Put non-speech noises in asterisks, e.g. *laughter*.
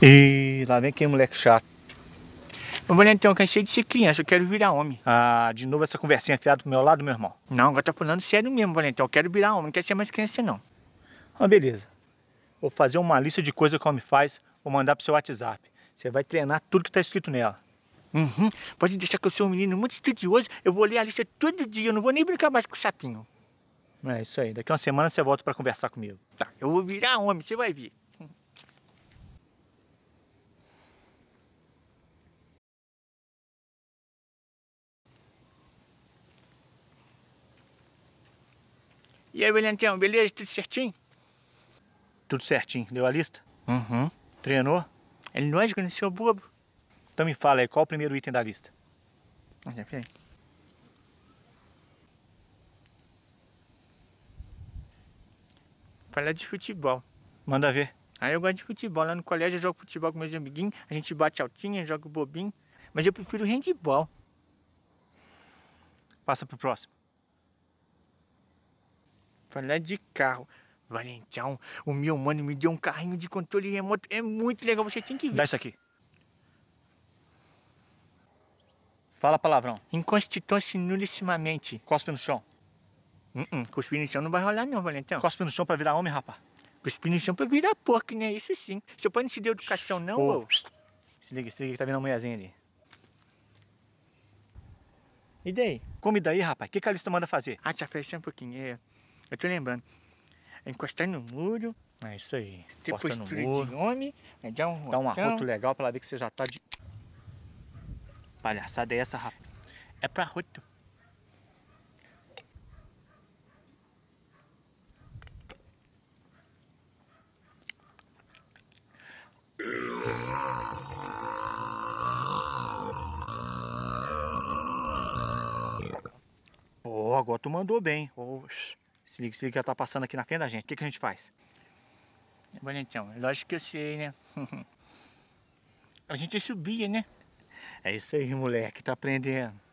E lá vem aquele moleque chato. Olha então, eu cansei de ser criança, eu quero virar homem. Ah, de novo essa conversinha fiada pro meu lado, meu irmão? Não, agora tá falando sério mesmo, Valentão. Eu quero virar homem, não quero ser mais criança não. Ah, beleza. Vou fazer uma lista de coisas que o homem faz, vou mandar pro seu WhatsApp. Você vai treinar tudo que tá escrito nela. Uhum. Pode deixar que eu sou um menino muito estudioso, eu vou ler a lista todo dia, eu não vou nem brincar mais com o sapinho. É isso aí, daqui a uma semana você volta pra conversar comigo. Tá, eu vou virar homem, você vai ver. E aí, Valentão, beleza? Tudo certinho? Tudo certinho. Deu a lista? Uhum. Treinou? É lógico, é né? eu não sou bobo. Então me fala aí, qual o primeiro item da lista? Olha, peraí. Falar de futebol. Manda ver. Aí ah, eu gosto de futebol. Lá no colégio eu jogo futebol com meus amiguinhos. A gente bate altinha, joga bobinho. Mas eu prefiro handball. Passa pro próximo. Falar de carro. Valentão, o meu mano me deu um carrinho de controle remoto. É muito legal, você tem que ver. Dá isso aqui. Fala palavrão. Inconstitucionalissimamente. Cospe no chão. Uh -uh. Cuspir no chão não vai rolar não, Valentão. Cospe no chão pra virar homem, rapaz. Cuspir no chão pra virar porco, né? Isso sim. Seu pai não te deu educação, não, ô? Se liga, se liga que tá vindo uma mulherzinha ali. E daí? Come daí, rapaz. O que, que a lista manda fazer? Ah, te afeiçoa um pouquinho. É... Eu tô lembrando. É encostar no muro. É isso aí. Ter tipo no muro. de homem. Né? Dá, um dá legal pra ela ver que você já tá de... Palhaçada é essa, rapaz? É pra roto. Pô, agora tu mandou bem. Oxe. Se liga, se liga que ela tá passando aqui na frente da gente. O que, que a gente faz? É bonitão. Lógico que eu sei, né? *laughs* a gente é subia, né? É isso aí, moleque. Tá aprendendo.